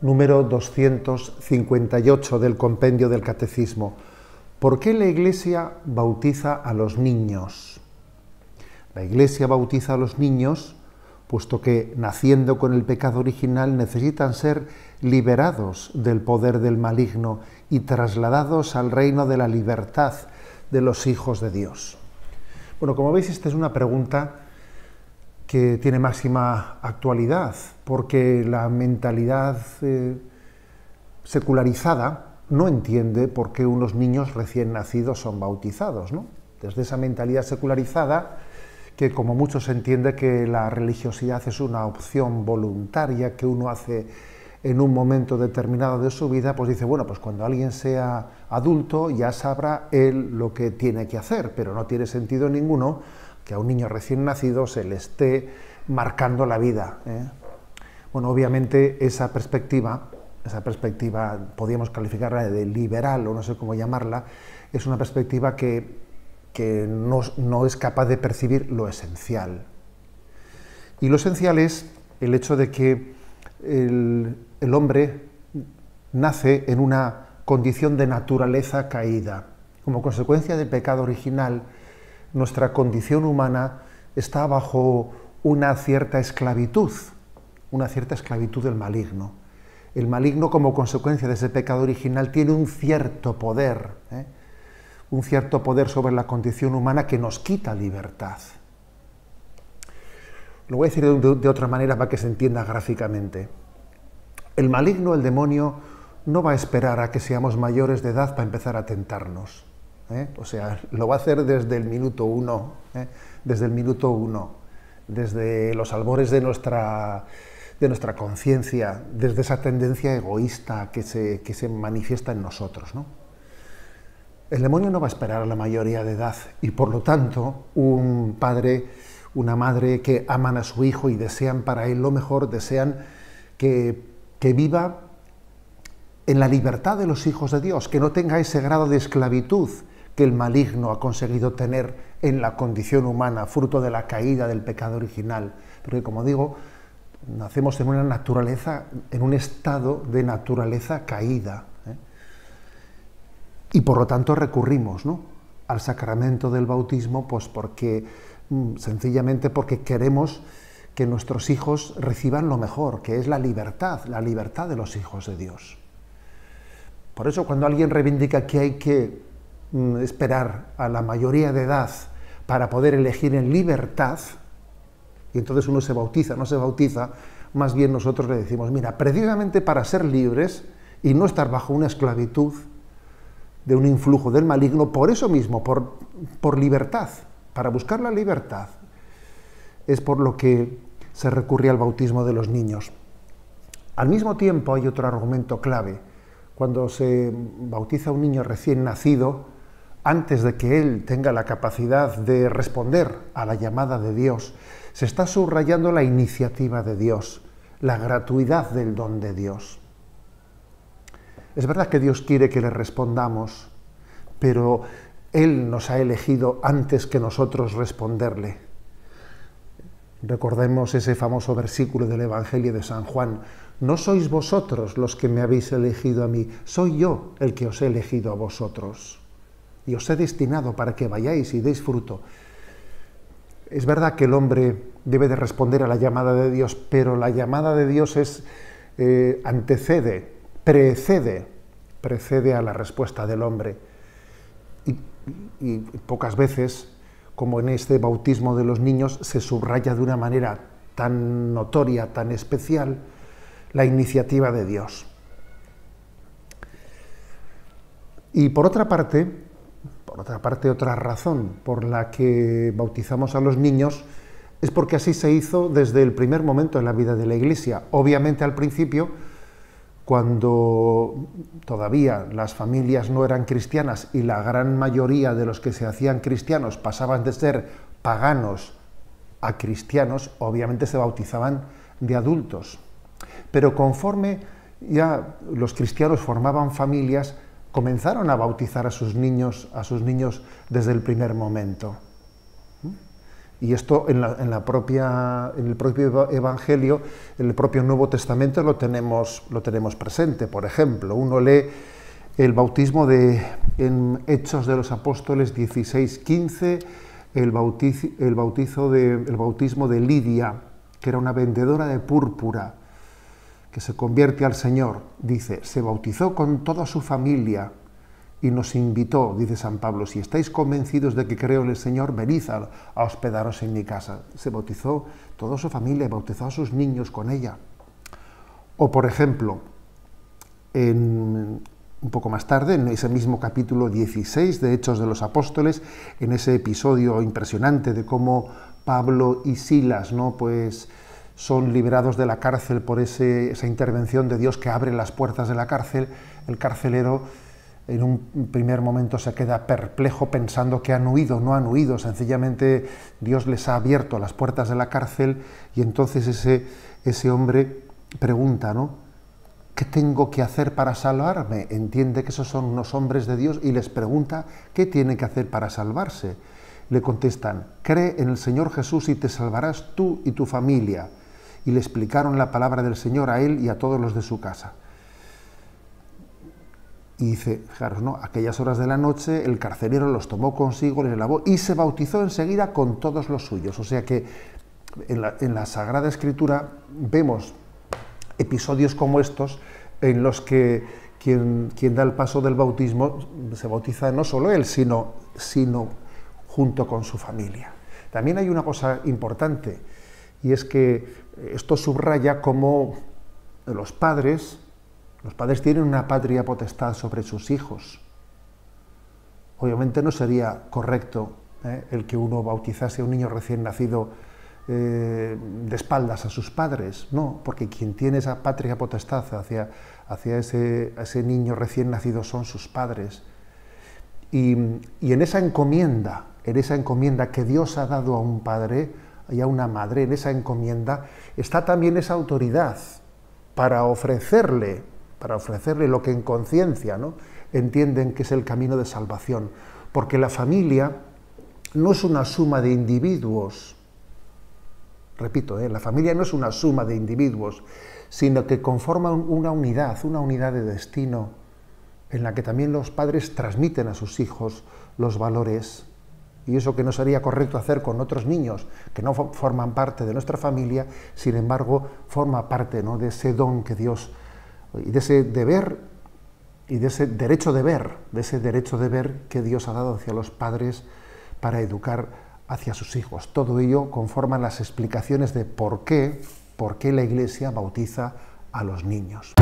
número 258 del compendio del Catecismo. ¿Por qué la Iglesia bautiza a los niños? La Iglesia bautiza a los niños puesto que, naciendo con el pecado original, necesitan ser liberados del poder del maligno y trasladados al reino de la libertad de los hijos de Dios. Bueno, como veis, esta es una pregunta que tiene máxima actualidad, porque la mentalidad eh, secularizada no entiende por qué unos niños recién nacidos son bautizados. Desde esa mentalidad secularizada, que como muchos entiende que la religiosidad es una opción voluntaria que uno hace en un momento determinado de su vida, pues dice, bueno, pues cuando alguien sea adulto ya sabrá él lo que tiene que hacer, pero no tiene sentido ninguno que a un niño recién nacido se le esté marcando la vida. ¿eh? Bueno, obviamente esa perspectiva, esa perspectiva, podríamos calificarla de liberal o no sé cómo llamarla, es una perspectiva que, no, es capaz de percibir lo esencial. Y lo esencial es el hecho de que el, hombre nace en una condición de naturaleza caída. Como consecuencia del pecado original, nuestra condición humana está bajo una cierta esclavitud, una cierta esclavitud del maligno. El maligno, como consecuencia de ese pecado original, tiene un cierto poder, ¿eh? un cierto poder sobre la condición humana que nos quita libertad. Lo voy a decir de otra manera para que se entienda gráficamente. El maligno, el demonio, no va a esperar a que seamos mayores de edad para empezar a tentarnos ¿eh? o sea, lo va a hacer desde el minuto uno, ¿eh? desde el minuto uno, desde los albores de nuestra, de nuestra conciencia, desde esa tendencia egoísta que se, manifiesta en nosotros. El demonio no va a esperar a la mayoría de edad y por lo tanto un padre, una madre que aman a su hijo y desean para él lo mejor, desean que, que viva en la libertad de los hijos de Dios, que no tenga ese grado de esclavitud que el maligno ha conseguido tener en la condición humana, fruto de la caída del pecado original. Porque, como digo, nacemos en una naturaleza, en un estado de naturaleza caída. ¿eh? Y por lo tanto recurrimos al sacramento del bautismo, pues porque, mm, sencillamente porque queremos que nuestros hijos reciban lo mejor, que es la libertad, la libertad de los hijos de Dios. Por eso cuando alguien reivindica que hay que Mm, esperar a la mayoría de edad para poder elegir en libertad, y entonces uno se bautiza, no se bautiza, más bien nosotros le decimos, mira, precisamente para ser libres y no estar bajo una esclavitud de un influjo del maligno, por eso mismo, por, libertad, para buscar la libertad, es por lo que se recurría al bautismo de los niños. Al mismo tiempo hay otro argumento clave. Cuando se bautiza un niño recién nacido, antes de que él tenga la capacidad de responder a la llamada de Dios, se está subrayando la iniciativa de Dios, la gratuidad del don de Dios. Es verdad que Dios quiere que le respondamos, pero Él nos ha elegido antes que nosotros responderle. Recordemos ese famoso versículo del Evangelio de San Juan. No sois vosotros los que me habéis elegido a mí, soy yo el que os he elegido a vosotros y os he destinado para que vayáis y deis fruto. Es verdad que el hombre debe de responder a la llamada de Dios, pero la llamada de Dios es eh, antecede, precede, precede a la respuesta del hombre. y pocas veces, como en este bautismo de los niños, se subraya de una manera tan notoria, tan especial, la iniciativa de Dios. Y por otra parte, por otra parte, otra razón por la que bautizamos a los niños es porque así se hizo desde el primer momento en la vida de la Iglesia. Obviamente al principio, cuando todavía las familias no eran cristianas y la gran mayoría de los que se hacían cristianos pasaban de ser paganos a cristianos, obviamente se bautizaban de adultos. Pero conforme ya los cristianos formaban familias, comenzaron a bautizar a sus niños, a sus niños desde el primer momento. Y esto en, la, propia, en el propio Evangelio, en el propio Nuevo Testamento lo tenemos, lo tenemos presente. Por ejemplo, uno lee el bautismo de, en Hechos de los Apóstoles 16, 15, el, el, el bautismo de Lidia, que era una vendedora de púrpura, que se convierte al Señor, dice, se bautizó con toda su familia y nos invitó, dice San Pablo, si estáis convencidos de que creo en el Señor, venid a, hospedaros en mi casa. Se bautizó toda su familia, bautizó a sus niños con ella. O, por ejemplo, un poco más tarde, en ese mismo capítulo 16 de Hechos de los Apóstoles, en ese episodio impresionante de cómo Pablo y Silas, ¿no? pues son liberados de la cárcel por esa intervención de Dios que abre las puertas de la cárcel, el carcelero en un primer momento se queda perplejo pensando que han huido, no han huido, sencillamente Dios les ha abierto las puertas de la cárcel y entonces ese, ese hombre pregunta, ¿no? ¿Qué tengo que hacer para salvarme? Entiende que esos son unos hombres de Dios y les pregunta, ¿qué tiene que hacer para salvarse? Le contestan, cree en el Señor Jesús y te salvarás tú y tu familia y le explicaron la palabra del Señor a él y a todos los de su casa. Y dice, fijaros, Aquellas horas de la noche el carcelero los tomó consigo, les lavó y se bautizó enseguida con todos los suyos. O sea que en la, Sagrada Escritura vemos episodios como estos en los que quien, quien, da el paso del bautismo se bautiza no solo él, sino, sino junto con su familia. También hay una cosa importante y es que esto subraya cómo los padres, los padres tienen una patria potestad sobre sus hijos. Obviamente no sería correcto ¿eh? el que uno bautizase a un niño recién nacido eh, de espaldas a sus padres, no, porque quien tiene esa patria potestad hacia, hacia ese, niño recién nacido son sus padres. Y, y en esa encomienda, en esa encomienda que Dios ha dado a un padre, y a una madre en esa encomienda, está también esa autoridad para ofrecerle, para ofrecerle lo que en conciencia ¿no? entienden que es el camino de salvación. Porque la familia no es una suma de individuos, repito, ¿eh? la familia no es una suma de individuos, sino que conforma una unidad, una unidad de destino, en la que también los padres transmiten a sus hijos los valores y eso que no sería correcto hacer con otros niños que no forman parte de nuestra familia, sin embargo, forma parte ¿no? de ese don que Dios, y de ese deber, y de ese derecho de ver, de ese derecho de ver que Dios ha dado hacia los padres para educar hacia sus hijos. Todo ello conforma las explicaciones de por qué, por qué la Iglesia bautiza a los niños.